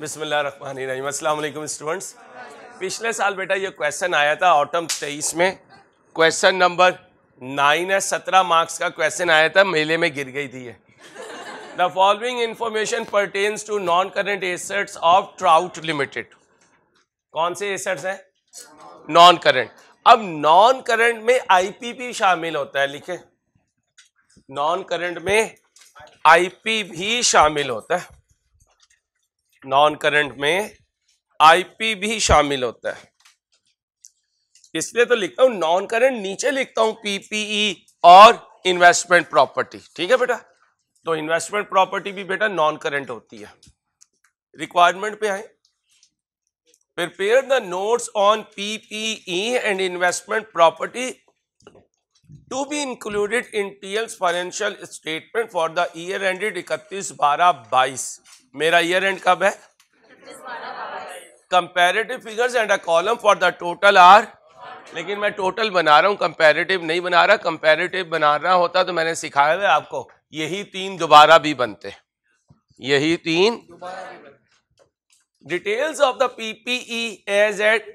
बिसमीम अल्लाम स्टूडेंट्स पिछले साल बेटा ये क्वेश्चन आया था ऑटम तेईस में क्वेश्चन नंबर नाइन है सत्रह मार्क्स का क्वेश्चन आया था मेले में गिर गई थी the following information pertains to non current assets of Trout limited कौन से एसेट्स हैं नॉन करेंट अब नॉन करंट में आईपी शामिल होता है लिखे नॉन करेंट में आईपी भी शामिल होता है नॉन करंट में आईपी भी शामिल होता है इसलिए तो लिखता हूं नॉन करंट नीचे लिखता हूं पीपीई e और इन्वेस्टमेंट प्रॉपर्टी ठीक है बेटा तो इन्वेस्टमेंट प्रॉपर्टी भी बेटा नॉन करंट होती है रिक्वायरमेंट पे A prepare the notes on PPE and investment property to be included in TL's financial statement for the year ended 31 12 22 मेरा ईयर एंड कब है comparative figures and a column for the total are लेकिन मैं total बना रहा हूँ comparative नहीं बना रहा कंपैरेटिव बना रहा होता तो मैंने सिखाया हुआ आपको यही तीन दोबारा भी बनते यही तीन details of the PPE as at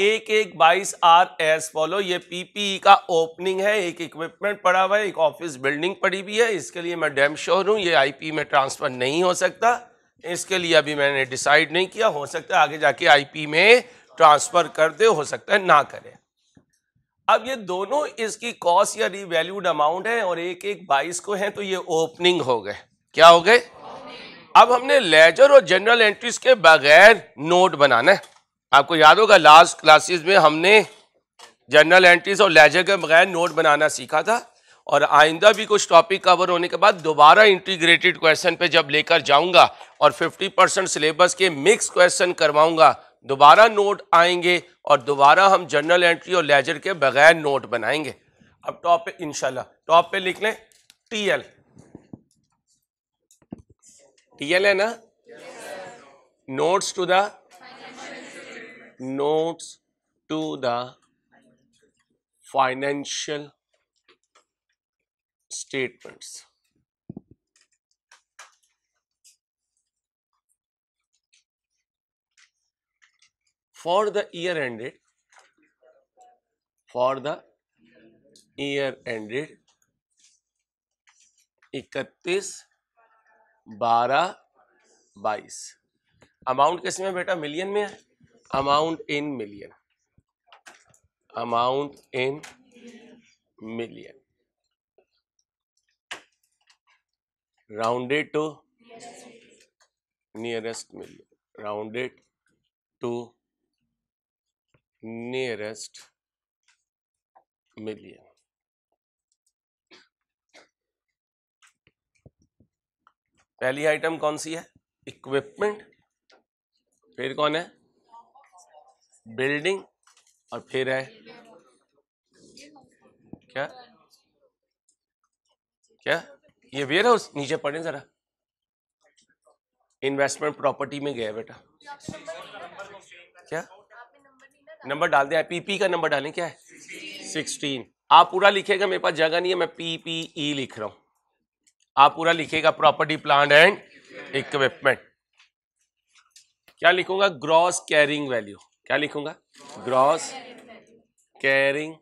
एक एक बाईस आर एस फॉलो ये पीपीई e का ओपनिंग है एक इक्विपमेंट पड़ा हुआ है एक ऑफिस बिल्डिंग पड़ी हुई है इसके लिए मैं डैम श्योर हूँ ये आईपी में ट्रांसफर नहीं हो सकता इसके लिए अभी मैंने डिसाइड नहीं किया हो सकता है आगे जाके आईपी में ट्रांसफर कर दे हो सकता है ना करे अब ये दोनों इसकी कॉस्ट या रिवैल्यूड अमाउंट है और एक एक बाईस को है तो ये ओपनिंग हो गए क्या हो गए अब हमने लेजर और जनरल एंट्रीज के बगैर नोट बनाना है आपको याद होगा लास्ट क्लासेस में हमने जर्नल एंट्रीज और लेजर के बगैर नोट बनाना सीखा था और आइंदा भी कुछ टॉपिक कवर होने के बाद दोबारा इंटीग्रेटेड क्वेश्चन पे जब लेकर जाऊंगा और 50 परसेंट सिलेबस के मिक्स क्वेश्चन करवाऊंगा दोबारा नोट आएंगे और दोबारा हम जर्नल एंट्री और लेजर के बगैर नोट बनाएंगे अब टॉप पे इनशाला टॉप पे लिख लें टीएल टीएल है ना notes to the notes to the financial statements. For the year ended, for the year ended 31 बारह बाईस अमाउंट किस में बेटा मिलियन में है amount in million amount in million rounded to nearest million rounded to nearest million पहली item कौन सी है इक्विपमेंट फिर कौन है बिल्डिंग और फिर है क्या क्या ये वेयर हाउस नीचे पढ़े जरा इन्वेस्टमेंट प्रॉपर्टी में गया बेटा क्या नंबर डाल दिया पीपी का नंबर डालें क्या है सिक्सटीन आप पूरा लिखेगा मेरे पास जगह नहीं है मैं पीपीई पी e लिख रहा हूं आप पूरा लिखेगा प्रॉपर्टी प्लांट एंड इक्विपमेंट क्या लिखूंगा ग्रॉस कैरिंग वैल्यू क्या लिखूंगा ग्रॉस कैरिंग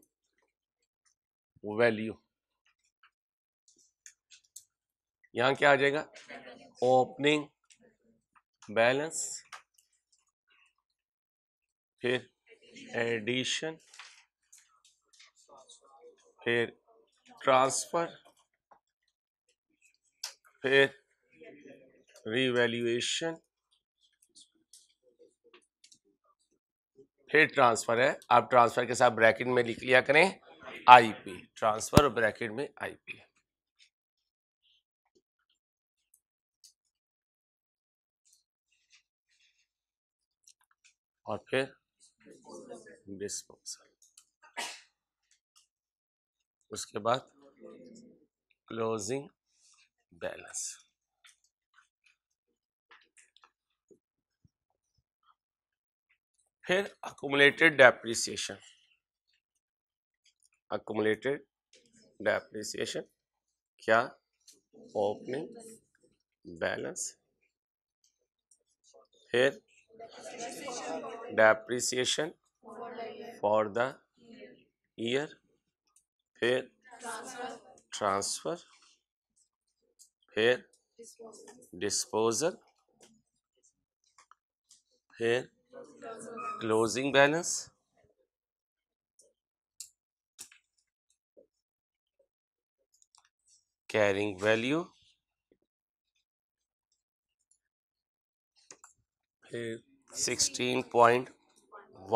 वैल्यू यहां क्या आ जाएगा ओपनिंग बैलेंस फिर एडिशन फिर ट्रांसफर फिर रिवैल्यूएशन फिर ट्रांसफ़र है आप ट्रांसफ़र के साथ ब्रैकेट में लिख लिया करें आईपी ट्रांसफ़र और ब्रैकेट में आईपी और फिर डिस्पोजल उसके बाद क्लोजिंग बैलेंस फिर अकोमलेटेड डेप्रिसिएशन अकोमलेटेड डेप्रिसिएशन क्या ओपनिंग बैलेंस फिर डेप्रिसिएशन फॉर द ईयर फिर ट्रांसफर फिर डिस्पोजल फिर closing balance carrying value sixteen point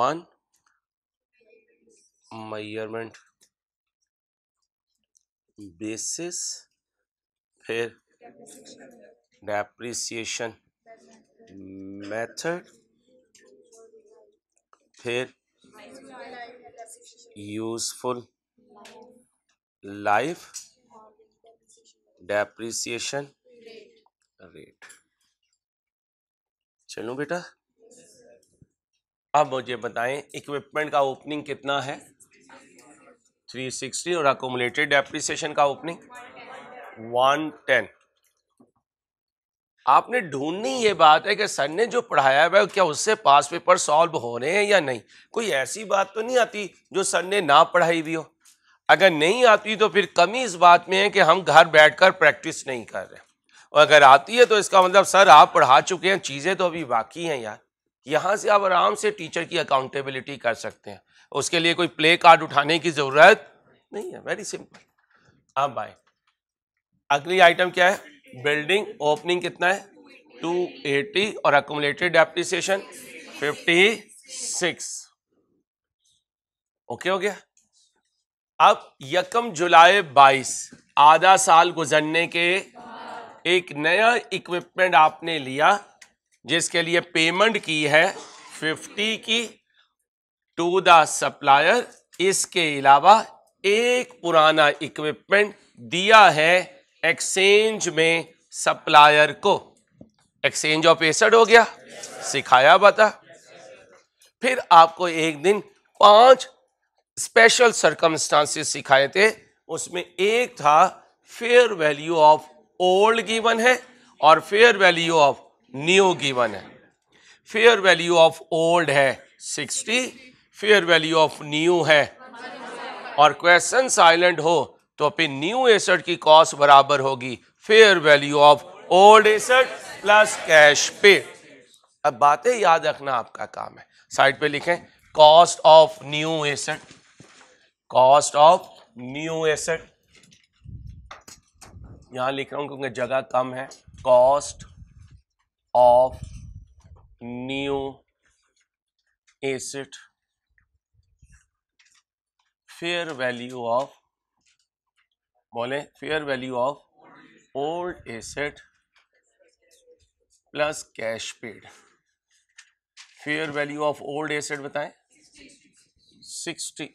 one measurement basis फिर depreciation method. फिर यूजफुल लाइफ डेप्रिसिएशन रेट चलो बेटा अब मुझे बताएं इक्विपमेंट का ओपनिंग कितना है 360 और अकोमुलेटेड डेप्रिसिएशन का ओपनिंग 110 आपने ढूंढनी ये बात है कि सर ने जो पढ़ाया है क्या उससे पास पेपर सॉल्व हो रहे हैं या नहीं कोई ऐसी बात तो नहीं आती जो सर ने ना पढ़ाई भी हो अगर नहीं आती तो फिर कमी इस बात में है कि हम घर बैठकर प्रैक्टिस नहीं कर रहे और अगर आती है तो इसका मतलब सर आप पढ़ा चुके हैं चीज़ें तो अभी बाकी हैं यार यहाँ से आप आराम से टीचर की अकाउंटेबिलिटी कर सकते हैं उसके लिए कोई प्ले कार्ड उठाने की ज़रूरत नहीं है वेरी सिंपल आप बाय अगली आइटम क्या है बिल्डिंग ओपनिंग कितना है 280 और अकोमलेटेड फिफ्टी 56 ओके हो गया अब यकम जुलाई 22 आधा साल गुजरने के एक नया इक्विपमेंट आपने लिया जिसके लिए पेमेंट की है 50 की टू द सप्लायर इसके अलावा एक पुराना इक्विपमेंट दिया है एक्सचेंज में सप्लायर को एक्सचेंज ऑफ एसड हो गया सिखाया बता फिर आपको एक दिन पांच स्पेशल सर्कमस्टांसिस सिखाए थे उसमें एक था fair value of old given है और fair value of new given है फेयर वैल्यू ऑफ ओल्ड है sixty fair value of new है और क्वेश्चन साइलेंट हो तो अपनी न्यू एसेट की कॉस्ट बराबर होगी fair value of old asset plus cash pay अब बातें याद रखना आपका काम है साइड पे लिखें cost of new asset cost of new asset यहां लिख रहा हूं क्योंकि जगह कम है cost of new asset fair value of बोले fair value of old asset plus cash paid fair value of old asset बताएं सिक्सटी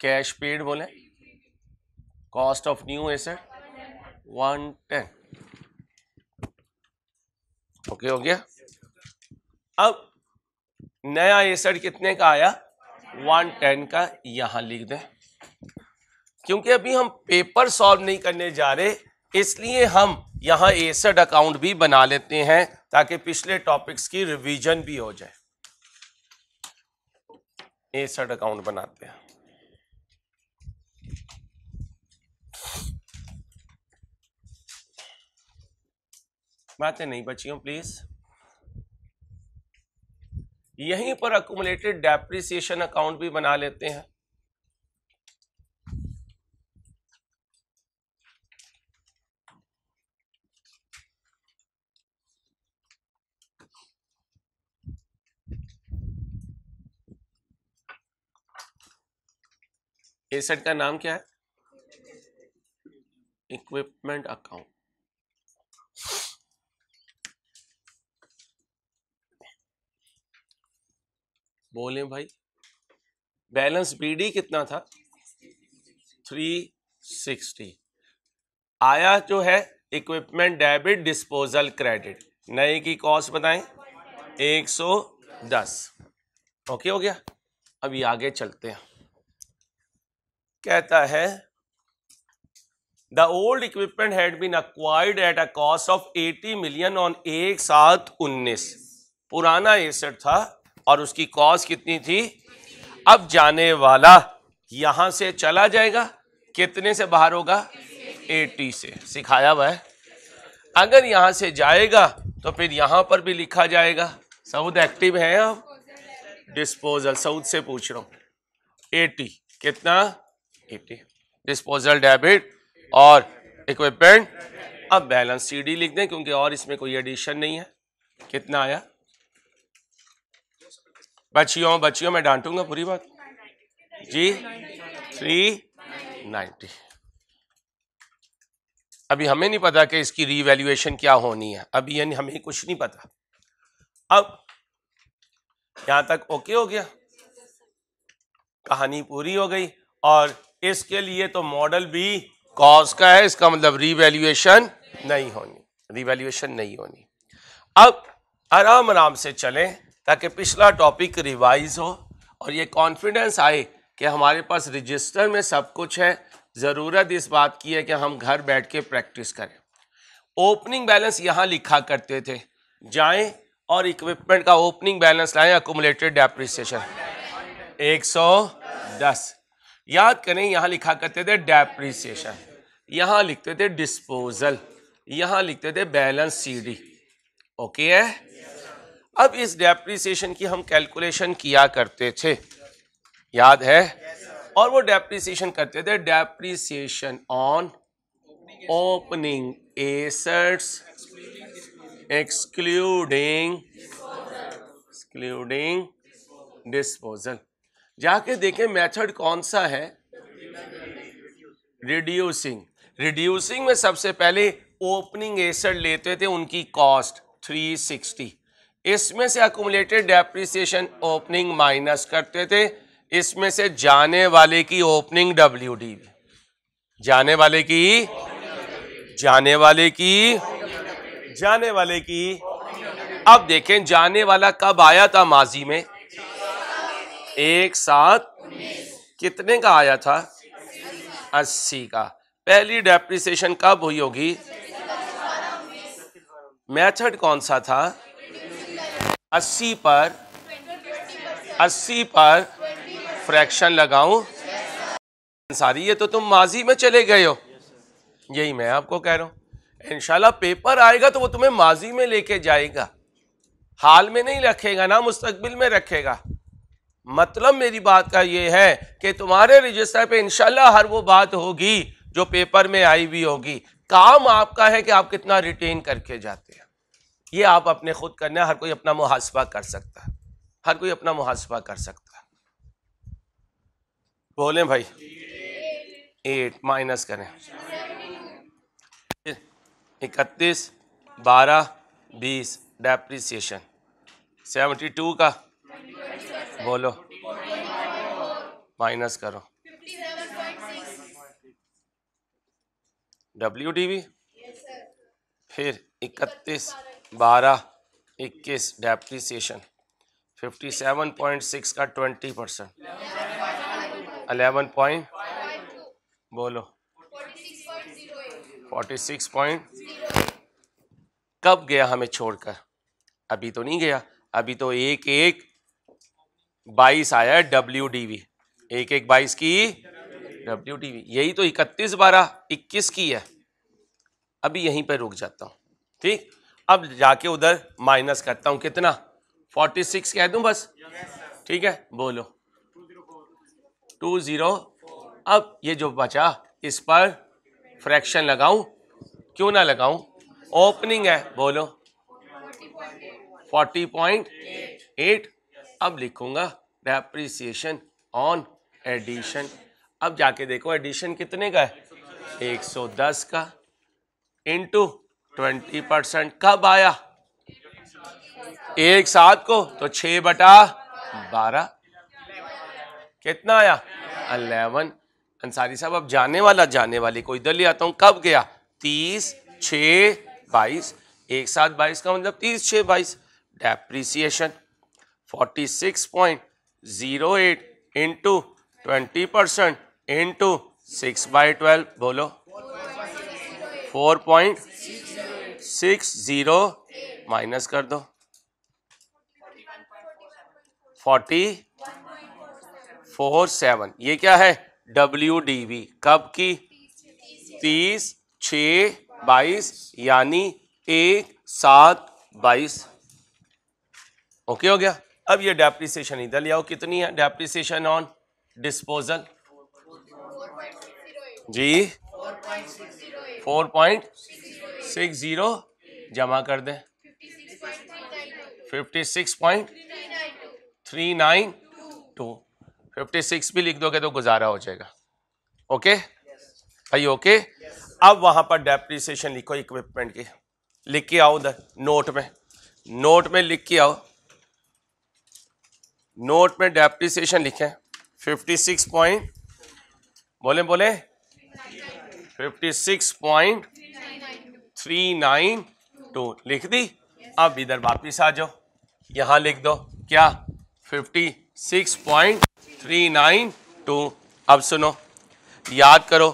कैश पेड बोले cost of new asset one ten okay हो गया अब नया एसेट कितने का आया वन टेन का यहां लिख दें क्योंकि अभी हम पेपर सॉल्व नहीं करने जा रहे इसलिए हम यहाँ एसड अकाउंट भी बना लेते हैं ताकि पिछले टॉपिक्स की रिवीजन भी हो जाए एसड अकाउंट बनाते हैं बातें नहीं बची हूँ प्लीज यहीं पर अकोमलेटेड डेप्रिसिएशन अकाउंट भी बना लेते हैं एसेट का नाम क्या है इक्विपमेंट अकाउंट बोले भाई बैलेंस बीडी कितना था थ्री सिक्सटी आया जो है इक्विपमेंट डेबिट डिस्पोजल क्रेडिट नए की कॉस्ट बताएं एक सौ दस ओके हो गया अभी आगे चलते हैं कहता है the old equipment had been acquired at a cost of 80 million on एक सात उन्नीस पुराना एसेट था और उसकी कॉस्ट कितनी थी अब जाने वाला यहां से चला जाएगा कितने से बाहर होगा 80 से सिखाया हुआ है अगर यहां से जाएगा तो फिर यहां पर भी लिखा जाएगा सऊद एक्टिव है अब डिस्पोजल सऊद से पूछ रहा हूं 80 कितना एटी डिस्पोजल डेबिट और इक्विपमेंट अब बैलेंस सी डी लिख दें क्योंकि और इसमें कोई एडिशन नहीं है कितना आया बच्चियों बच्चियों मैं डांटूंगा पूरी बात जी थ्री नाइन्टी अभी हमें नहीं पता कि इसकी रीवैल्यूएशन क्या होनी है अभी यानी हमें कुछ नहीं पता अब यहाँ तक ओके हो गया कहानी पूरी हो गई और इसके लिए तो मॉडल भी कॉज का है इसका मतलब रिवैल्यूएशन नहीं होनी रिवैल्यूएशन नहीं होनी अब आराम आराम से चलें ताकि पिछला टॉपिक रिवाइज हो और ये कॉन्फिडेंस आए कि हमारे पास रजिस्टर में सब कुछ है ज़रूरत इस बात की है कि हम घर बैठ के प्रैक्टिस करें ओपनिंग बैलेंस यहाँ लिखा करते थे जाएं और इक्विपमेंट का ओपनिंग बैलेंस लाएं अकोमलेटेड डेप्रिसिएशन एक सौ दस याद करें यहाँ लिखा करते थे डेप्रिसिएशन यहाँ लिखते थे डिस्पोजल यहाँ लिखते थे बैलेंस सीडी ओके है अब इस डेप्रिसिएशन की हम कैलकुलेशन किया करते थे याद है और वो डेप्रिसिएशन करते थे depreciation on opening assets excluding excluding disposal जाके देखें मेथड कौन सा है रिड्यूसिंग रिड्यूसिंग में सबसे पहले ओपनिंग एसड लेते थे उनकी कॉस्ट 360 इसमें से अकोमलेटेड डेप्रिसिएशन ओपनिंग माइनस करते थे इसमें से जाने वाले की ओपनिंग डब्ल्यू डी जाने वाले की जाने वाले की जाने वाले की अब देखें जाने वाला कब आया था माजी में एक साथ कितने का आया था अस्सी का पहली डेप्रिसिएशन कब हुई होगी मेथड कौन सा था अस्सी पर अस्सी पर फ्रैक्शन लगाऊं सारी ये तो तुम माजी में चले गए हो यही मैं आपको कह रहा हूं इनशाला पेपर आएगा तो वो तुम्हें माजी में लेके जाएगा हाल में नहीं रखेगा ना मुस्तकबिल में रखेगा मतलब मेरी बात का ये है कि तुम्हारे रजिस्टर पे इनशाला हर वो बात होगी जो पेपर में आई हुई होगी काम आपका है कि आप कितना रिटेन करके जाते हैं ये आप अपने खुद करने हर कोई अपना मुहासबा कर सकता है हर कोई अपना मुहासबा कर सकता है बोले भाई एट माइनस करें इकतीस बारह बीस डेप्रिसिएशन सेवेंटी टू का बोलो माइनस करो डब्ल्यू डी बी फिर इकतीस बारह इक्कीस depreciation fifty seven point six का ट्वेंटी परसेंट अलेवन पॉइंट बोलो फोर्टी सिक्स पॉइंट कब गया हमें छोड़कर अभी तो नहीं गया अभी तो एक एक बाईस आया डब्ल्यू डीवी एक एक बाईस की डब्ल्यू डीवी यही तो इकतीस बारह इक्कीस की है अभी यहीं पर रुक जाता हूँ ठीक अब जाके उधर माइनस करता हूँ कितना फोर्टी सिक्स कह दूँ बस ठीक है बोलो टू ज़ीरो अब ये जो बचा इस पर फ्रैक्शन लगाऊं क्यों ना लगाऊं ओपनिंग है बोलो फोर्टी पॉइंट एट अब लिखूंगा डेप्रीसिएशन ऑन एडिशन अब जाके देखो एडिशन कितने का है 110 का इंटू ट्वेंटी परसेंट कब आया एक साथ को तो छ बटा बारह कितना आया अलेवन अंसारी साहब अब जाने वाला जाने वाली कोई दल आता हूं कब गया तीस छ बाईस एक साथ बाईस का मतलब तीस छ बाईस depreciation forty six point zero eight into twenty percent into six by twelve बोलो four point six zero minus कर दो फोर्टी फोर सेवन ये क्या है डब्ल्यू डी वी कब की तीस छ बाईस यानी एक सात बाईस ओके हो गया अब ये डेप्रीसीशन इधर ले आओ कितनी है डेप्रिसिएशन ऑन डिस्पोजल जी फोर पॉइंट सिक्स जीरो जमा कर दें fifty six point three nine two fifty six भी लिख दोगे तो गुजारा हो जाएगा ओके भाई ओके अब वहां पर डेप्रिसिएशन लिखो इक्विपमेंट की लिख के आओ उधर नोट में नोट में लिख के आओ नोट में डेप्टिसिएशन लिखें 56 पॉइंट बोले बोले 56.392 लिख दी अब इधर वापिस आ जाओ यहाँ लिख दो क्या 56.392 अब सुनो याद करो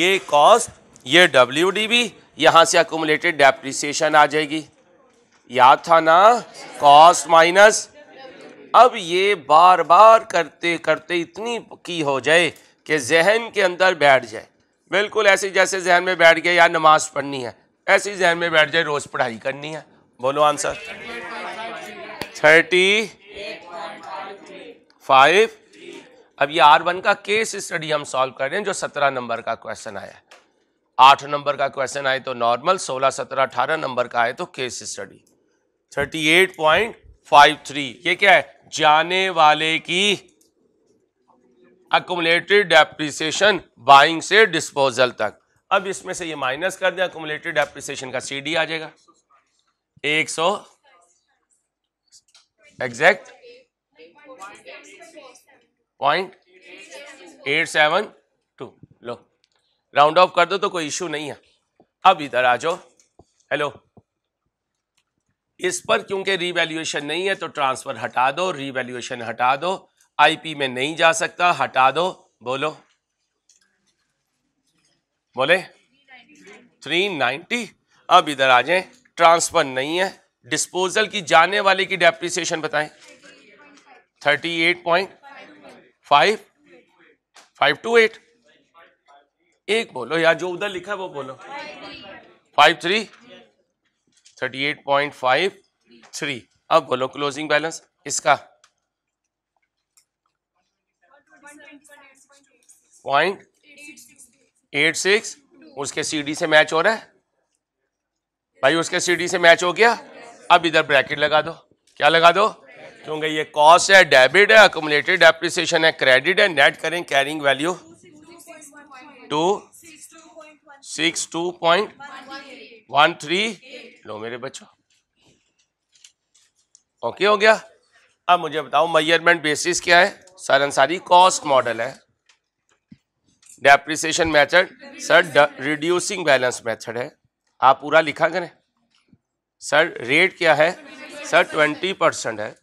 ये कॉस्ट ये डब्ल्यू डी भी यहाँ से अकोमलेटेड डेप्रिसिएशन आ जाएगी याद था ना कॉस्ट माइनस अब ये बार बार करते करते इतनी की हो जाए कि जहन के अंदर बैठ जाए बिल्कुल ऐसे जैसे जहन में बैठ गया या नमाज पढ़नी है ऐसे ही जहन में बैठ जाए रोज़ पढ़ाई करनी है बोलो आंसर थर्टी फाइव अब ये आर वन का केस स्टडी हम सॉल्व कर रहे हैं जो सत्रह नंबर का क्वेश्चन आया है आठ नंबर का क्वेश्चन आए तो नॉर्मल सोलह सत्रह अठारह नंबर का आए तो case study thirty eight point five three ये क्या है जाने वाले की अकोमलेटेड डेप्रिसिएशन बाइंग से डिस्पोजल तक अब इसमें से ये माइनस कर दें अकोमलेटेड डेप्रिसिएशन का सीडी आ जाएगा एक सौ exact point eight seven two लो राउंड ऑफ कर दो तो कोई इश्यू नहीं है अब इधर आ जाओ हेलो इस पर क्योंकि रीवैल्यूएशन नहीं है तो ट्रांसफ़र हटा दो रीवैल्यूएशन हटा दो आईपी में नहीं जा सकता हटा दो बोलो बोले थ्री अब इधर आ जाए ट्रांसफ़र नहीं है डिस्पोजल की जाने वाले की डेप्रिसिएशन बताएं thirty eight point five five two eight एक बोलो या जो उधर लिखा है वो बोलो five three thirty eight point five three अब बोलो क्लोजिंग बैलेंस इसका पॉइंट एट सिक्स उसके सीडी से मैच हो रहा है भाई उसके सीडी से मैच हो गया अब इधर ब्रैकेट लगा दो क्या लगा दो क्योंकि ये कॉस्ट है डेबिट है अकोमलेटेड एप्रिसिएशन है क्रेडिट है नेट करें carrying value two six two point one three लो मेरे बच्चों ओके हो गया अब मुझे बताओ मैयरमेंट बेसिस क्या है सर अंसारी कॉस्ट मॉडल है depreciation method sir reducing balance method है आप पूरा लिखा करें सर रेट क्या है सर ट्वेंटी परसेंट है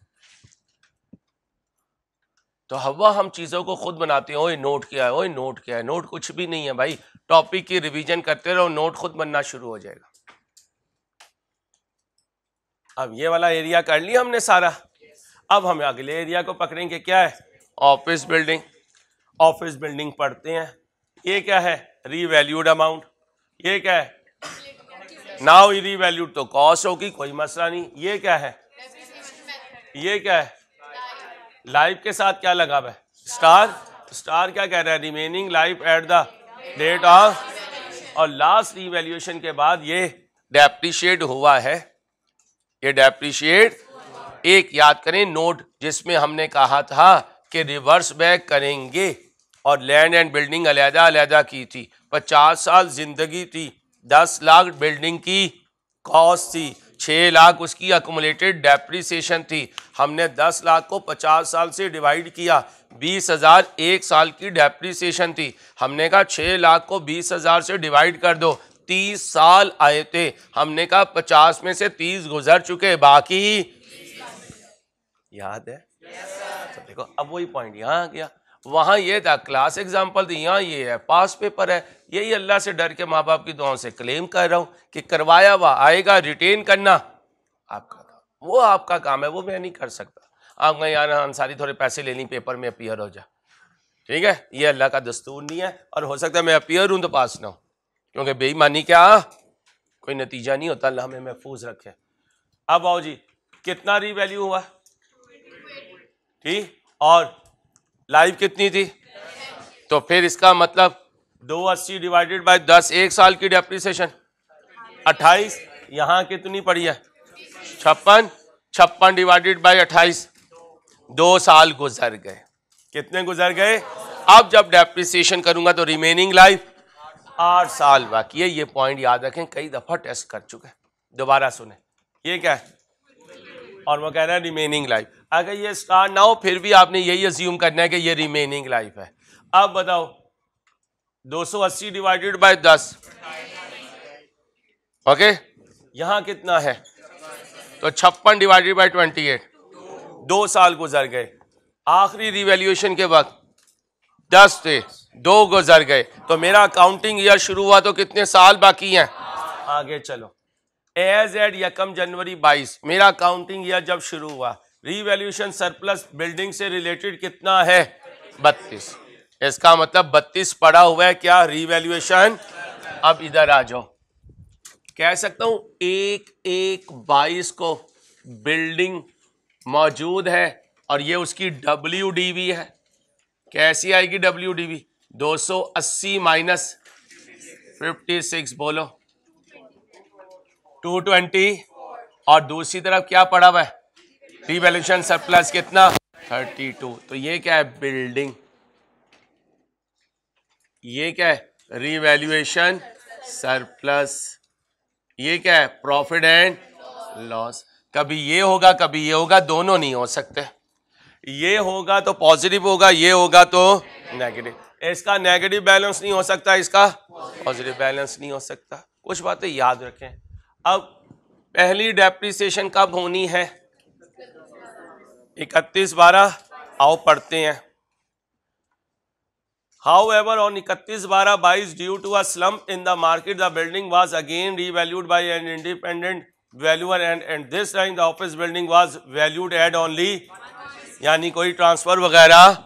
तो हवा हम चीज़ों को खुद बनाते हैं ओए नोट क्या है ओए नोट क्या है नोट कुछ भी नहीं है भाई टॉपिक की रिवीजन करते रहो नोट खुद बनना शुरू हो जाएगा अब ये वाला एरिया कर लिया हमने सारा अब हम अगले एरिया को पकड़ेंगे क्या है ऑफिस बिल्डिंग ऑफिस बिल्डिंग पढ़ते हैं ये क्या है रीवैल्यूड अमाउंट ये क्या है नाउ रीवैल्यूड तो कॉस्ट होगी कोई मसला नहीं ये क्या है ये क्या है लाइफ के साथ क्या लगा है स्टार स्टार क्या कह रहा है remaining life at the date of और लास्ट रिवेल्यूएशन के बाद ये डेप्रीशिएट हुआ है ये डेप्रीशिएट एक याद करें नोट जिसमें हमने कहा था कि रिवर्स बैक करेंगे और लैंड एंड बिल्डिंग अलहदा अलहदा की थी पचास साल जिंदगी थी दस लाख बिल्डिंग की कॉस्ट थी छः लाख उसकी अकोमोलेटेड डेप्रीसीशन थी हमने दस लाख को पचास साल से डिवाइड किया बीस हज़ार एक साल की डेप्रिसिएशन थी हमने कहा छः लाख को बीस हज़ार से डिवाइड कर दो तीस साल आए थे हमने कहा पचास में से तीस गुजर चुके बाकी याद है yes, तो देखो अब वही पॉइंट यहाँ आ गया वहाँ ये था क्लास एग्जाम्पल थी यहाँ ये है पास पेपर है यही अल्लाह से डर के माँ बाप की दुआओं से क्लेम कर रहा हूँ कि करवाया हुआ आएगा रिटेन करना आपका काम वो आपका काम है वो मैं नहीं कर सकता आप कहीं यार अंसारी हाँ, थोड़े पैसे ले लें पेपर में अपियर हो जा ठीक है ये अल्लाह का दस्तूर नहीं है और हो सकता है मैं अपियर हूँ तो पास ना हूँ क्योंकि बेईमानी क्या कोई नतीजा नहीं होता अल्लाह हमें महफूज रखे अब आओ जी कितना रीवैल्यू हुआ ठीक और लाइव कितनी थी तो फिर इसका मतलब दो अस्सी डिवाइडेड बाई दस एक साल की डेप्रीसिएशन अट्ठाईस यहाँ कितनी पड़ी है छप्पन छप्पन डिवाइडेड बाई अट्ठाईस दो साल गुजर गए कितने गुजर गए अब जब डेप्रिसिएशन करूंगा तो रिमेनिंग लाइफ आठ साल बाकी है ये पॉइंट याद रखें कई दफ़ा टेस्ट कर चुके हैं दोबारा सुने ये क्या है और वो कह रहा है रिमेनिंग लाइफ अगर ये स्टार ना हो फिर भी आपने यही अज्यूम करना है कि ये रिमेनिंग लाइफ है अब बताओ 280 डिवाइडेड बाय 10 ओके यहां कितना है तो छप्पन डिवाइडेड बाय 28 दो साल गुजर गए आखिरी रिवेल्यूशन के वक्त दस थे दो गुजर गए तो मेरा अकाउंटिंग ईयर शुरू हुआ तो कितने साल बाकी हैं आगे चलो एज एड यकम जनवरी 22 मेरा काउंटिंग यह जब शुरू हुआ रिवेल्यूशन सरप्लस बिल्डिंग से रिलेटेड कितना है बत्तीस इसका मतलब बत्तीस पड़ा हुआ है क्या रिवेल्यूएशन अब इधर आ जाओ कह सकता हूं एक एक बाईस को बिल्डिंग मौजूद है और ये उसकी डब्ल्यू है कैसी आएगी डब्ल्यू डी वी दो सौ अस्सी माइनस फिफ्टी सिक्स बोलो टू ट्वेंटी और दूसरी तरफ क्या पड़ा हुआ है रिवेल्यूशन सरप्लस कितना थर्टी टू तो ये क्या है बिल्डिंग ये क्या है रिवेल्यूएशन सरप्लस ये क्या है प्रॉफिट एंड लॉस कभी ये होगा कभी ये होगा दोनों नहीं हो सकते ये होगा तो पॉजिटिव होगा ये होगा तो नेगेटिव इसका नेगेटिव बैलेंस नहीं हो सकता इसका पॉजिटिव बैलेंस नहीं हो सकता कुछ बातें याद रखें अब पहली डेप्रिसिएशन कब होनी है इकतीस बारह आओ पढ़ते हैं हाउ एवर ऑन इकतीस बारह बाईस due to a slump in the market the building was again revalued by an independent valuer and and this time the office building was valued at only यानी कोई ट्रांसफर वगैरह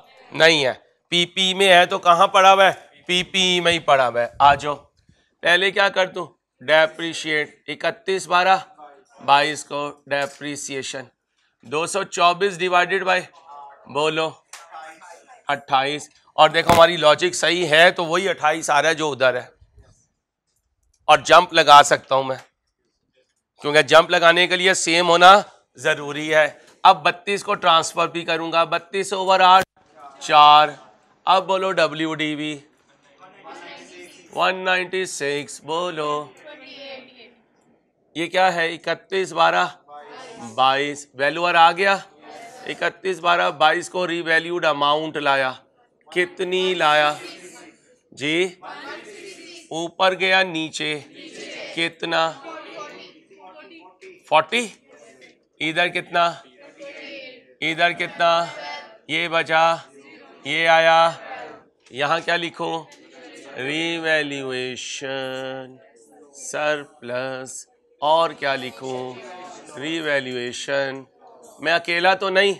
नहीं है PP में है तो कहाँ पड़ा हुआ है पीपी e में ही पड़ा हुआ है आ जाओ पहले क्या कर दूँ डेप्रीशिएट इकतीस बारह बाईस को डेप्रीसिएशन 224 डिवाइडेड बाय बोलो 28 और देखो हमारी लॉजिक सही है तो वही 28 आ रहा है जो उधर है और जंप लगा सकता हूं मैं क्योंकि जंप लगाने के लिए सेम होना जरूरी है अब 32 को ट्रांसफर भी करूंगा 32 ओवर आठ चार अब बोलो W D V one ninety six बोलो ये क्या है इकतीस बारह बाईस वैल्यूअर आ गया इकतीस बारह बाईस को रिवैल्यूड अमाउंट लाया कितनी लाया जी ऊपर गया नीचे कितना फोर्टी इधर कितना इधर कितना ये बचा ये आया यहाँ क्या लिखो रिवैल्यूएशन सरप्लस और क्या लिखूं रिवेल्यूएशन मैं अकेला तो नहीं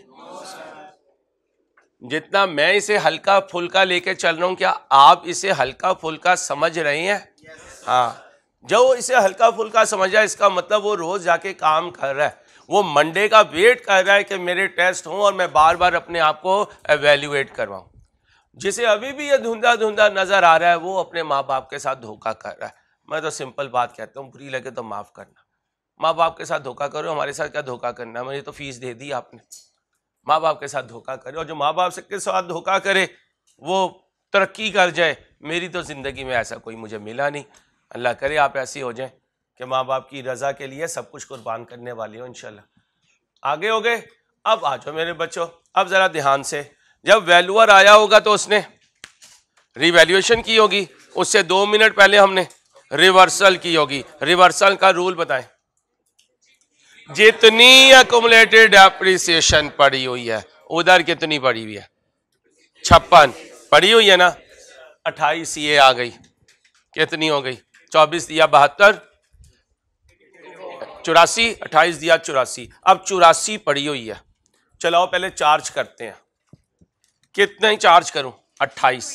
जितना मैं इसे हल्का फुल्का लेके चल रहा हूँ क्या आप इसे हल्का फुल्का समझ रहे हैं yes. हाँ जब इसे हल्का फुल्का समझा इसका मतलब वो रोज जाके काम कर रहा है वो मंडे का वेट कर रहा है कि मेरे टेस्ट हों और मैं बार बार अपने आप को एवेल्यूएट करवाऊँ जिसे अभी भी ये धुंधा धुंधा नजर आ रहा है वो अपने माँ बाप के साथ धोखा कर रहा है मैं तो सिंपल बात कहता हूँ बुरी लगे तो माफ़ करना माँ बाप के साथ धोखा करो हमारे साथ क्या धोखा करना मैंने तो फीस दे दी आपने माँ बाप के साथ धोखा करे और जो माँ बाप के साथ धोखा करे वो तरक्की कर जाए मेरी तो ज़िंदगी में ऐसा कोई मुझे मिला नहीं अल्लाह करे आप ऐसी हो जाए कि माँ बाप की रज़ा के लिए सब कुछ कुर्बान करने वाले हो इनशाला आगे हो गए अब आ जाओ मेरे बच्चों अब ज़रा ध्यान से जब वैल्यूअर आया होगा तो उसने रिवैल्यूएशन की होगी उससे दो मिनट पहले हमने रिवर्सल की होगी रिवर्सल का रूल बताएं जितनी अकोमलेटेड एप्रिसिएशन पड़ी हुई है उधर कितनी पड़ी हुई है छप्पन पड़ी हुई है ना अट्ठाईस ये आ गई कितनी हो गई चौबीस दिया बहत्तर चौरासी अट्ठाईस दिया चौरासी अब चौरासी पड़ी हुई है चलाओ पहले चार्ज करते हैं ही चार्ज करूं अट्ठाईस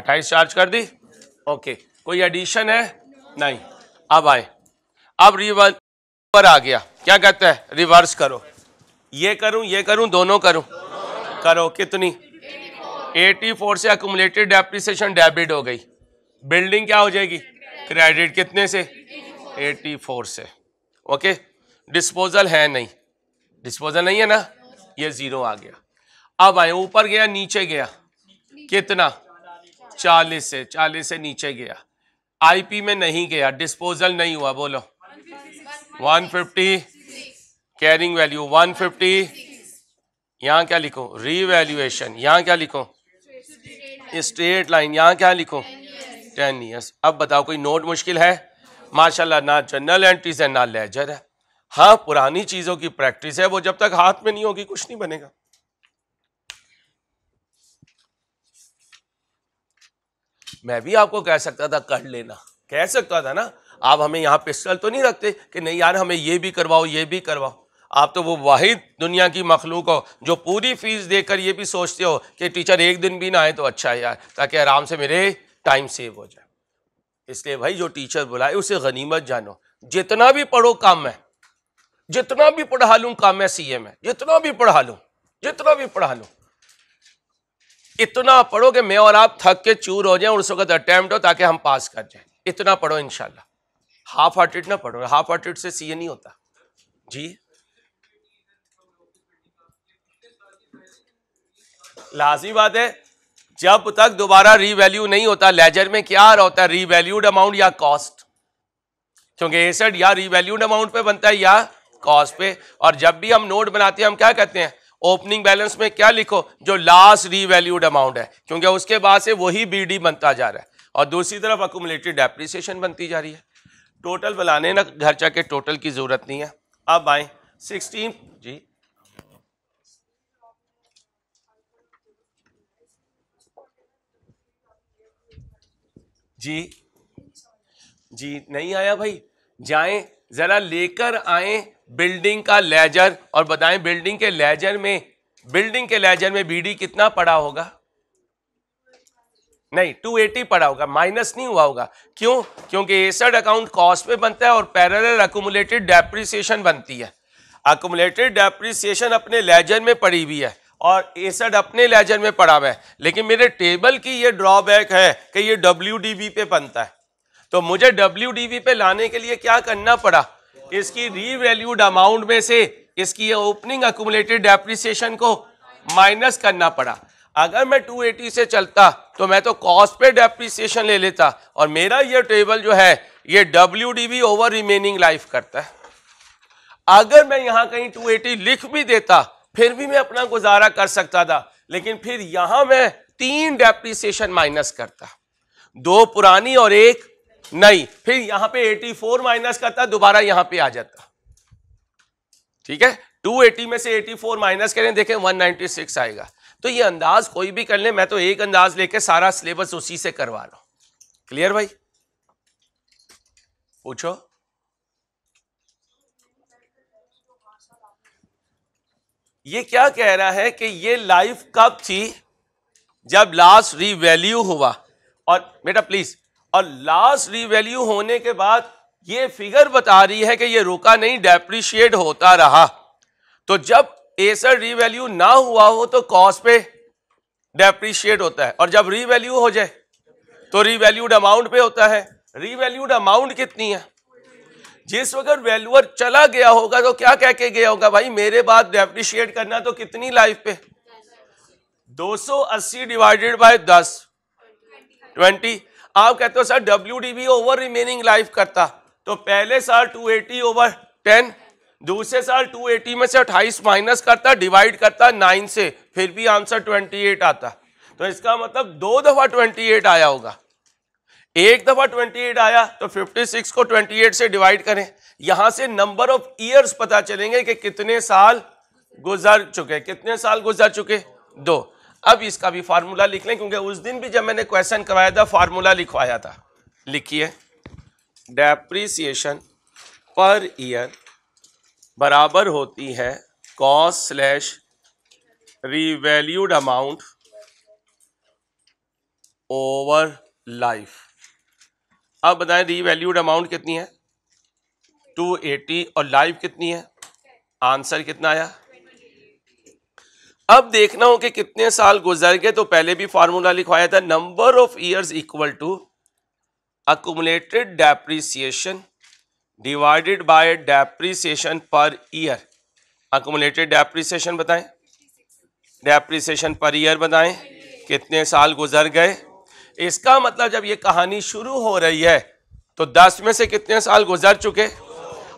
अट्ठाईस चार्ज कर दी ओके कोई एडिशन है नहीं अब आए अब रिवर्स पर आ गया क्या कहता है रिवर्स करो ये करूं ये करूं दोनों करूं करो कितनी 84 से अकोमलेटेड डेप्रिसिएशन डेबिट हो गई बिल्डिंग क्या हो जाएगी क्रेडिट कितने से 84 से ओके डिस्पोजल है नहीं डिस्पोजल नहीं है ना ये जीरो आ गया अब आए ऊपर गया नीचे गया कितना 40 से 40 से नीचे गया आईपी में नहीं गया डिस्पोजल नहीं हुआ बोलो 150 कैरिंग वैल्यू 150 यहाँ क्या लिखो रीवैल्यूएशन यहाँ क्या लिखो स्ट्रेट लाइन यहाँ क्या लिखो टेन ईयर्स अब बताओ कोई नोट मुश्किल है माशाल्लाह ना जनरल एंट्रीज है ना लेजर है हाँ पुरानी चीज़ों की प्रैक्टिस है वो जब तक हाथ में नहीं होगी कुछ नहीं बनेगा मैं भी आपको कह सकता था कर लेना कह सकता था ना आप हमें यहाँ पिस्टल तो नहीं रखते कि नहीं यार हमें ये भी करवाओ ये भी करवाओ आप तो वो वाहिद दुनिया की मखलूक हो जो पूरी फीस देकर ये भी सोचते हो कि टीचर एक दिन भी ना आए तो अच्छा है यार ताकि आराम से मेरे टाइम सेव हो जाए इसलिए भाई जो टीचर बुलाए उसे गनीमत जानो जितना भी पढ़ो काम है जितना भी पढ़ा लूँ काम है सी एम है जितना भी पढ़ा लूँ जितना भी पढ़ा लूँ इतना पढ़ो कि मैं और आप थक के चूर हो जाए उस वक्त अटैम्प्ट हो ताकि हम पास कर जाए इतना पढ़ो इनशाला हाफ हार्टेड ना पढ़ो हाफ हार्टेड से सी नहीं होता जी लाजमी बात है जब तक दोबारा रीवैल्यू नहीं होता लेजर में क्या आ रहा होता है रीवैल्यूड अमाउंट या कॉस्ट क्योंकि एसेट या रीवैल्यूड अमाउंट पे बनता है या कॉस्ट पे और जब भी हम नोट बनाते हैं हम क्या कहते हैं ओपनिंग बैलेंस में क्या लिखो जो लास्ट रीवैल्यूड अमाउंट है क्योंकि उसके बाद से वही बीडी बनता जा रहा है और दूसरी तरफ अकोमलेटेड डेप्रिसिएशन बनती जा रही है टोटल बनाने ना घर जाके टोटल की जरूरत नहीं है अब आए सिक्सटीन जी जी जी नहीं आया भाई जाएं जरा लेकर आए बिल्डिंग का लेजर और बताएं बिल्डिंग के लेजर में बिल्डिंग के लेजर में बीडी कितना पड़ा होगा नहीं 280 पड़ा होगा माइनस नहीं हुआ होगा क्यों क्योंकि एसड अकाउंट कॉस्ट पे बनता है और पैरेलल अकोमुलेटेड डेप्रिसिएशन बनती है अकोमुलेटेड डेप्रिसिएशन अपने लेजर में पड़ी हुई है और एसड अपने लेजर में पड़ा हुआ है लेकिन मेरे टेबल की ये ड्रॉबैक है कि ये डब्ल्यू पे बनता है तो मुझे डब्ल्यू पे लाने के लिए क्या करना पड़ा इसकी रीवैल्यूड अमाउंट में से इसकी ओपनिंग अकुमुलेटेड डेप्रिसिएशन को माइनस करना पड़ा अगर मैं 280 से चलता तो मैं तो कॉस्ट पे डेप्रिसिएशन ले लेता और मेरा ये टेबल जो है ये W D over remaining life करता है अगर मैं यहां कहीं 280 लिख भी देता फिर भी मैं अपना गुजारा कर सकता था लेकिन फिर यहां मैं तीन डेप्रिसिएशन माइनस करता दो पुरानी और एक नहीं फिर यहां पे 84 माइनस करता दोबारा यहां पे आ जाता ठीक है 280 में से 84 माइनस करें देखें 196 आएगा तो ये अंदाज कोई भी कर ले मैं तो एक अंदाज लेके सारा सिलेबस उसी से करवा रहा हूं क्लियर भाई पूछो ये क्या कह रहा है कि ये लाइफ कब थी जब लास्ट रिवैल्यू हुआ और बेटा प्लीज और लास्ट रिवैल्यू होने के बाद ये फिगर बता रही है कि ये रुका नहीं डेप्रिशिएट होता रहा तो जब एसर रिवैल्यू ना हुआ हो तो कॉस्ट पे डेप्रिशिएट होता है और जब रिवैल्यू हो जाए तो रिवैल्यूड अमाउंट पे होता है रीवैल्यूड अमाउंट कितनी है जिस वक्त वैल्यूअर चला गया होगा तो क्या कह के गया होगा भाई मेरे बाद डेप्रिशिएट करना तो कितनी लाइफ पे 280 डिवाइडेड बाय 10 20 आप कहते हो sir W D over remaining life करता तो पहले साल 280 ओवर 10 दूसरे साल 280 में से 28 माइनस करता डिवाइड करता 9 से फिर भी आंसर 28 आता तो इसका मतलब दो दफ़ा 28 आया होगा एक दफ़ा 28 आया तो 56 को 28 से डिवाइड करें यहां से नंबर ऑफ ईयर्स पता चलेंगे कि कितने साल गुजर चुके कितने साल गुजर चुके दो अब इसका भी फार्मूला लिख लें क्योंकि उस दिन भी जब मैंने क्वेश्चन करवाया था फार्मूला लिखवाया था लिखिए डेप्रीसिएशन पर ईयर बराबर होती है cost slash revalued amount over life अब बताएं रिवैल्यूड अमाउंट कितनी है 280 और लाइफ कितनी है आंसर कितना आया अब देखना हो कि कितने साल गुजर गए तो पहले भी फार्मूला लिखवाया था number of years equal to accumulated depreciation divided by depreciation per year accumulated depreciation बताएं डेप्रीसिएशन पर ईयर बताएं कितने साल गुजर गए इसका मतलब जब ये कहानी शुरू हो रही है तो दस में से कितने साल गुजर चुके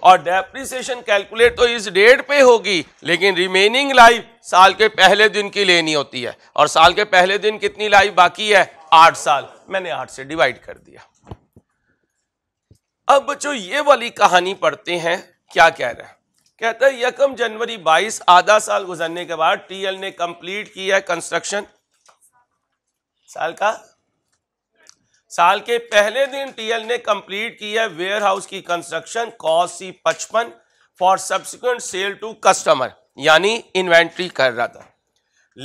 और डेप्रिसिएशन कैलकुलेट तो इस डेट पे होगी लेकिन रिमेनिंग लाइफ साल के पहले दिन की लेनी होती है और साल के पहले दिन कितनी लाइफ बाकी है आठ साल मैंने आठ से डिवाइड कर दिया अब बच्चों ये वाली कहानी पढ़ते हैं क्या कह रहे हैं कहता है यकम जनवरी 22 आधा साल गुजरने के बाद टीएल ने कंप्लीट किया कंस्ट्रक्शन साल का साल के पहले दिन टीएल ने कंप्लीट किया है वेयर हाउस की कंस्ट्रक्शन कॉस्ट सी पचपन for subsequent sale to customer यानी इन्वेंट्री कर रहा था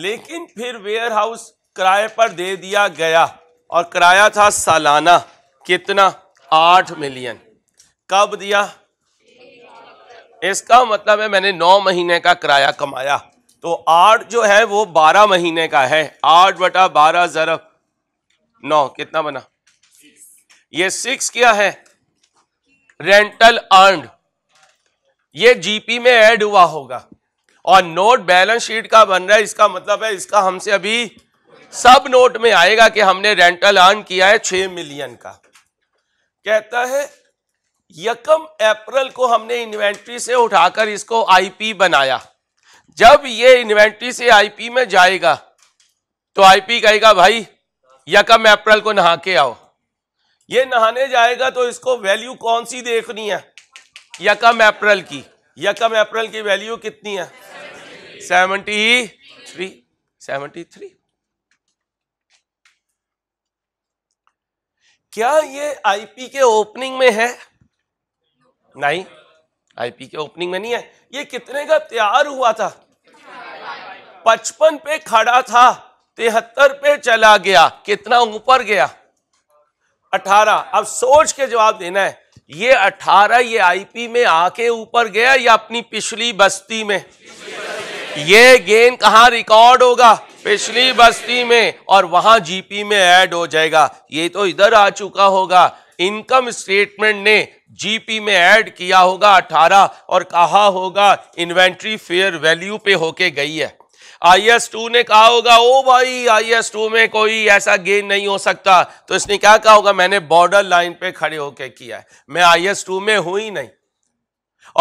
लेकिन फिर वेयर हाउस किराए पर दे दिया गया और किराया था सालाना कितना आठ मिलियन कब दिया इसका मतलब है मैंने नौ महीने का किराया कमाया तो आठ जो है वो बारह महीने का है आठ बटा बारह जरा नौ कितना बना ये सिक्स क्या है रेंटल अर्न ये जीपी में ऐड हुआ होगा और नोट बैलेंस शीट का बन रहा है इसका मतलब है इसका हमसे अभी सब नोट में आएगा कि हमने रेंटल अर्न किया है छह मिलियन का कहता है यकम अप्रैल को हमने इन्वेंट्री से उठाकर इसको आईपी बनाया जब ये इन्वेंट्री से आईपी में जाएगा तो आईपी कहेगा भाई यकम अप्रैल को नहा के आओ ये नहाने जाएगा तो इसको वैल्यू कौन सी देखनी है यकम अप्रैल की यकम अप्रैल की वैल्यू कितनी है सेवनटी थ्री सेवेंटी थ्री क्या ये आईपी के ओपनिंग में है नहीं आईपी के ओपनिंग में नहीं है ये कितने का तैयार हुआ था पचपन पे खड़ा था तिहत्तर पे चला गया कितना ऊपर गया अठारह अब सोच के जवाब देना है ये अठारह ये आईपी में आके ऊपर गया या अपनी पिछली बस्ती में ये गेन कहा रिकॉर्ड होगा पिछली बस्ती में और वहां जीपी में ऐड हो जाएगा ये तो इधर आ चुका होगा इनकम स्टेटमेंट ने जीपी में ऐड किया होगा 18 और कहा होगा इन्वेंट्री फेयर वैल्यू पे होके गई है आई एस टू ने कहा होगा ओ भाई आई एस टू में कोई ऐसा गेन नहीं हो सकता तो इसने क्या कहा होगा मैंने बॉर्डर लाइन पे खड़े होकर किया है मैं आई एस टू में हूं ही नहीं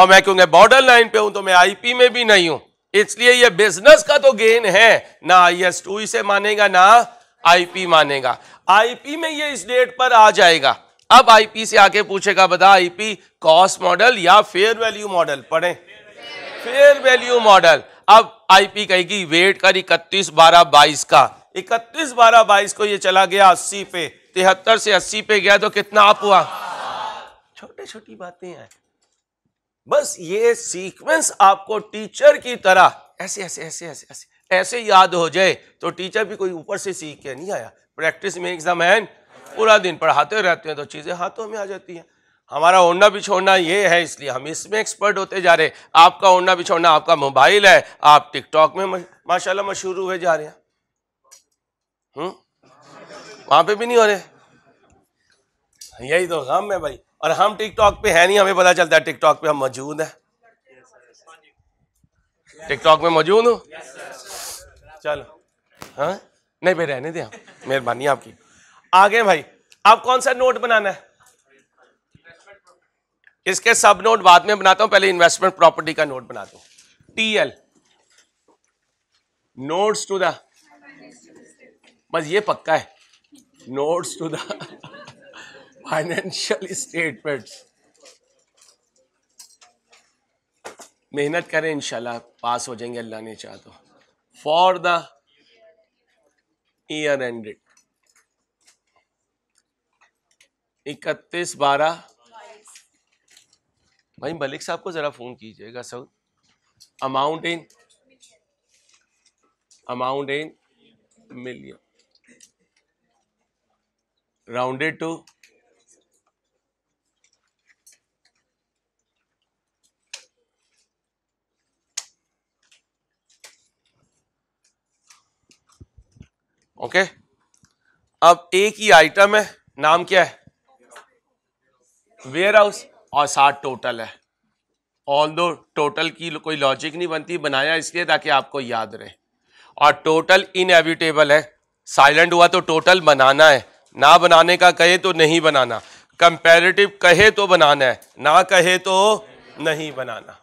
और मैं क्योंकि बॉर्डर लाइन पे हूं तो मैं आईपी में भी नहीं हूं इसलिए ये बिजनेस का तो गेन है ना आई एस टू इसे मानेगा ना आईपी मानेगा आईपी में ये इस डेट पर आ जाएगा अब आईपी से आके पूछेगा बता आईपी कॉस्ट मॉडल या फेयर वैल्यू मॉडल पढ़े फेयर वैल्यू मॉडल अब आईपी कहेगी वेट कर इकतीस बारह बाईस का इकतीस बारह बाईस को ये चला गया अस्सी पे तिहत्तर से अस्सी पे गया तो कितना आप हुआ छोटी छोटी बातें हैं बस ये सीक्वेंस आपको टीचर की तरह ऐसे ऐसे ऐसे ऐसे ऐसे ऐसे याद हो जाए तो टीचर भी कोई ऊपर से सीख के नहीं आया प्रैक्टिस में एग्जाम है पूरा दिन पढ़ाते रहते हैं तो चीज़ें हाथों में आ जाती हैं हमारा ओढ़ना बिछोड़ना ये है इसलिए हम इसमें एक्सपर्ट होते जा रहे हैं आपका ओढ़ना बिछोड़ना आपका मोबाइल है आप टिकटॉक में माशाल्लाह मशहूर हुए जा रहे हैं हम्म वहाँ पे भी नहीं हो रहे यही तो गम है भाई और हम टिकटॉक पे है नहीं हमें पता चलता है टिकटॉक पे हम मौजूद हैं टिकटॉक में मौजूद हूँ चलो हाँ नहीं भाई रहने दे मेहरबानी आपकी आगे भाई आप कौन सा नोट बनाना है इसके सब नोट बाद में बनाता हूं पहले इन्वेस्टमेंट प्रॉपर्टी का नोट बनाता हूं TL notes to the bus ये पक्का है notes to the financial statements मेहनत करें इंशाल्लाह पास हो जाएंगे अल्लाह ने चाह तो फॉर द ईयर एंडेड इकतीस बारह भाई मलिक साहब को ज़रा फ़ोन कीजिएगा sir amount in amount in million rounded to okay okay. अब एक ही आइटम है नाम क्या है वेयर हाउस और सात टोटल है ऑल दो टोटल की कोई लॉजिक नहीं बनती बनाया इसलिए ताकि आपको याद रहे और टोटल इनएविटेबल है साइलेंट हुआ तो टोटल बनाना है ना बनाने का कहे तो नहीं बनाना कंपेरेटिव कहे तो बनाना है ना कहे तो नहीं बनाना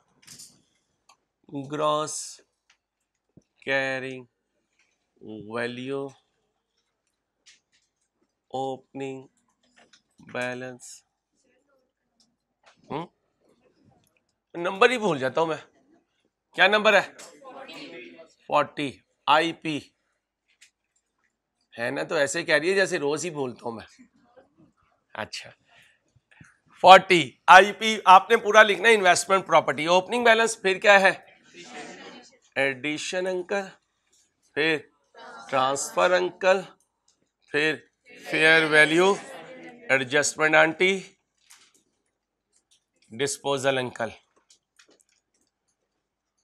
gross carrying value opening balance हुँ? हम्म? नंबर ही भूल जाता हूं मैं क्या नंबर है फोर्टी आई पी है ना तो ऐसे कह रही है जैसे रोज ही बोलता हूं मैं अच्छा फोर्टी आईपी आपने पूरा लिखना इन्वेस्टमेंट प्रॉपर्टी ओपनिंग बैलेंस फिर क्या है एडिशन अंकल फिर ट्रांसफर अंकल फिर fair value adjustment aunty disposal uncle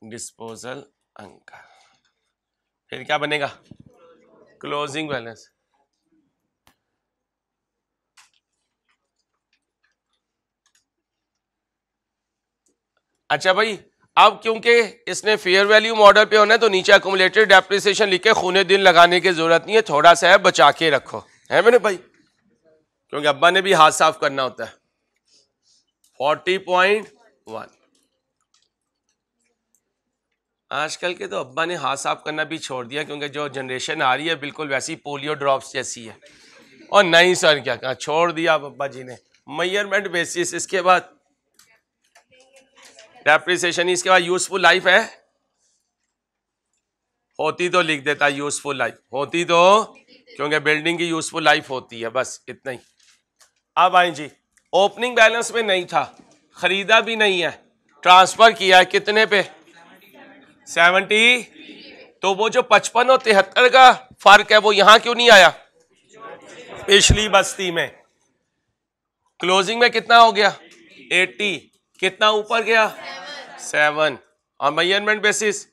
disposal uncle फिर क्या बनेगा क्लोजिंग बैलेंस अच्छा भाई अब क्योंकि इसने फेयर वैल्यू मॉडल पे होना है तो नीचे अकोमलेटेड डेप्रिसिएशन लिख के खूने दिन लगाने की जरूरत नहीं है थोड़ा सा है बचा के रखो है मेरे भाई क्योंकि अब्बा ने भी हाथ साफ करना होता है फोर्टी पॉइंट वन आजकल के तो अब्बा ने हाथ साफ करना भी छोड़ दिया क्योंकि जो जनरेशन आ रही है बिल्कुल वैसी पोलियो ड्रॉप्स जैसी है और नहीं सर क्या कहा छोड़ दिया अब्बा जी ने मैयरमेंट बेसिस इसके बाद डेप्रिसिएशन इसके बाद यूजफुल लाइफ है होती तो लिख देता यूजफुल लाइफ होती तो क्योंकि बिल्डिंग की यूजफुल लाइफ होती है बस इतना ही अब आए जी ओपनिंग बैलेंस में नहीं था खरीदा भी नहीं है ट्रांसफर किया है कितने पे सेवेंटी तो वो जो पचपन और तिहत्तर का फर्क है वो यहां क्यों नहीं आया पिछली बस्ती में क्लोजिंग में कितना हो गया एट्टी कितना ऊपर गया सेवन और measurement basis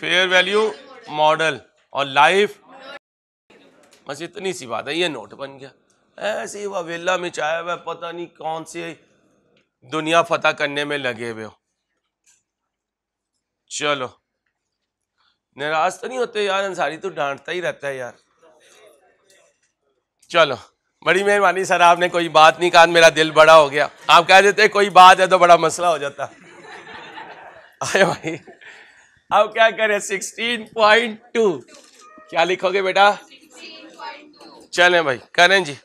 fair value model और लाइफ बस इतनी सी बात है ये नोट बन गया ऐसे ही वेला में चाया हुआ पता नहीं कौन सी दुनिया फतेह करने में लगे हुए हो चलो निराश तो नहीं होते यार अंसारी तो डांटता ही रहता है यार चलो बड़ी मेहरबानी सर आपने कोई बात नहीं कहा मेरा दिल बड़ा हो गया आप कह देते कोई बात है तो बड़ा मसला हो जाता अरे भाई अब क्या करें सिक्सटीन पॉइंट टू क्या लिखोगे बेटा चलें भाई करें जी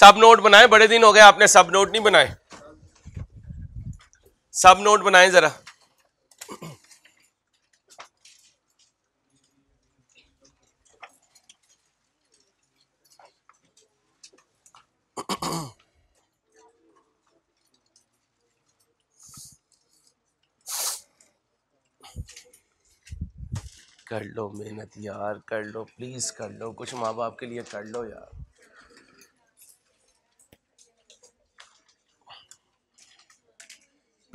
सब नोट बनाए बड़े दिन हो गए आपने सब नोट नहीं बनाए सब नोट बनाए जरा कर लो मेहनत यार कर लो प्लीज़ कर लो कुछ माँ बाप के लिए कर लो यार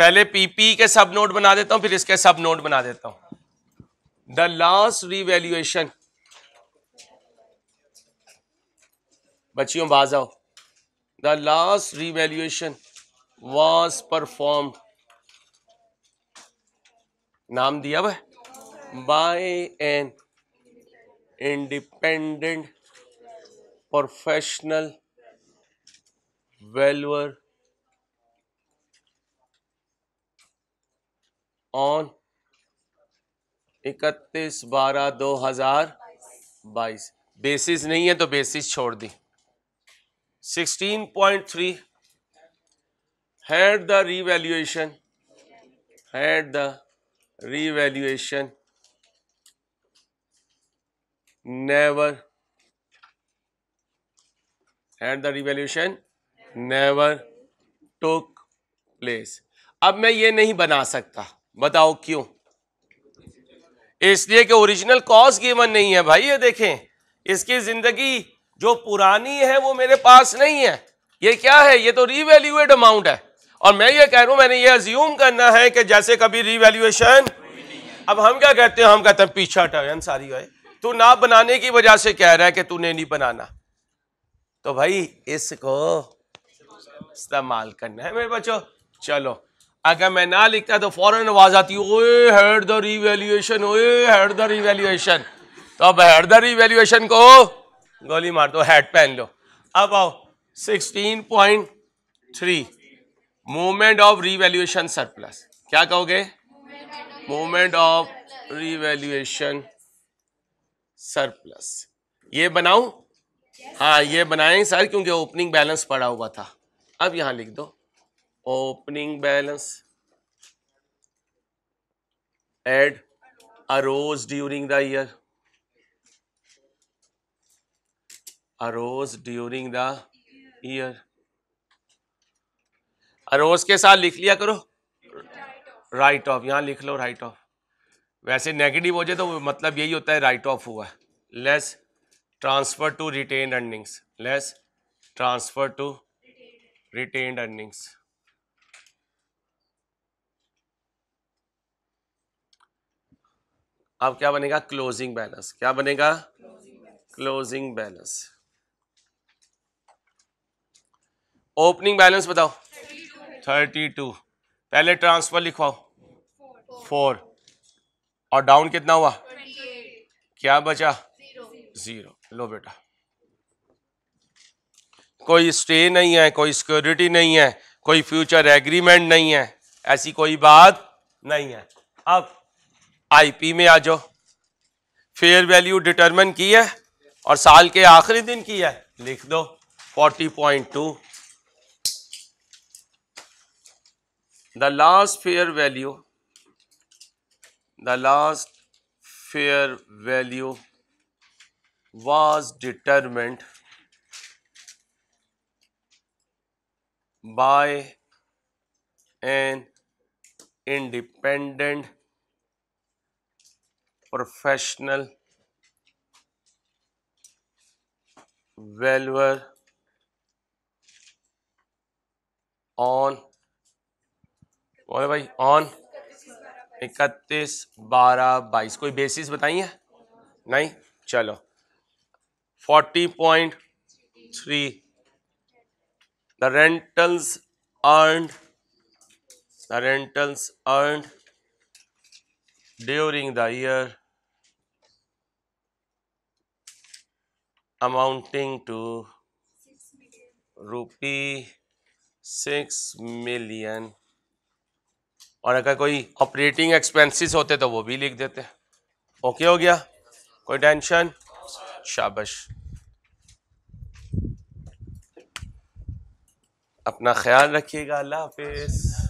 पहले पीपी के सब नोट बना देता हूं फिर इसके सब नोट बना देता हूं द लास्ट रिवेल्युएशन बच्चियों बाज आओ the last revaluation was perform नाम दिया वह by an independent professional valuer on इकतीस बारह दो हजार बाईस बेसिस नहीं है तो बेसिस छोड़ दी sixteen point three had the revaluation had the revaluation never had the revaluation never took place अब मैं ये नहीं बना सकता बताओ क्यों इसलिए कि ओरिजिनल कॉज गिवन नहीं है भाई ये देखें इसकी जिंदगी जो पुरानी है वो मेरे पास नहीं है ये क्या है ये तो रीवैल्यूएट अमाउंट है और मैं ये कह रहा हूं मैंने ये अज्यूम करना है कि जैसे कभी रीवैल्यूएशन अब हम क्या कहते हैं हम कहते हैं पीछा टन सारी है तू ना बनाने की वजह से कह रहा है कि तूने नहीं बनाना तो भाई इसको इस्तेमाल करना है मेरे बच्चों चलो अगर मैं ना लिखता तो फ़ौरन आवाज़ आती ओए हेड द रिवेल्यूएशन ओए हेड द रिवेल्यूएशन तो अब हेड द रिवेल्यूएशन को गोली मार दो हेड पहन लो अब आओ sixteen point three movement of revaluation surplus क्या कहोगे मूवमेंट ऑफ रिवेल्यूएशन सरप्लस ये बनाऊ हाँ ये बनाए सर क्योंकि ओपनिंग बैलेंस पड़ा हुआ था अब यहां लिख दो opening balance add arose during the year arose during the year arose के साथ लिख लिया करो राइट ऑफ यहां लिख लो राइट ऑफ वैसे नेगेटिव हो जाए तो मतलब यही होता है राइट ऑफ हुआ less transfer to retained earnings less transfer to retained earnings अब क्या बनेगा क्लोजिंग बैलेंस क्या बनेगा क्लोजिंग बैलेंस ओपनिंग बैलेंस बताओ थर्टी टू पहले ट्रांसफर लिखवाओ फोर और डाउन कितना हुआ क्या बचा जीरो लो बेटा कोई स्टे नहीं है कोई सिक्योरिटी नहीं है कोई फ्यूचर एग्रीमेंट नहीं है ऐसी कोई बात नहीं है अब आईपी में आ जाओ फेयर वैल्यू डिटरमिन की है और साल के आखिरी दिन की है लिख दो forty point two the last fair value the last fair value was determined by an independent professional valuer on बोले भाई ऑन इकतीस बारह बाईस कोई बेसिस बताइए नहीं चलो forty point three the rentals earn the rentals earned during the year amounting to rupee six million और अगर कोई ऑपरेटिंग एक्सपेंसेस होते तो वो भी लिख देते ओके हो गया कोई टेंशन शाबाश अपना ख्याल रखिएगा अल्लाह हाफिज़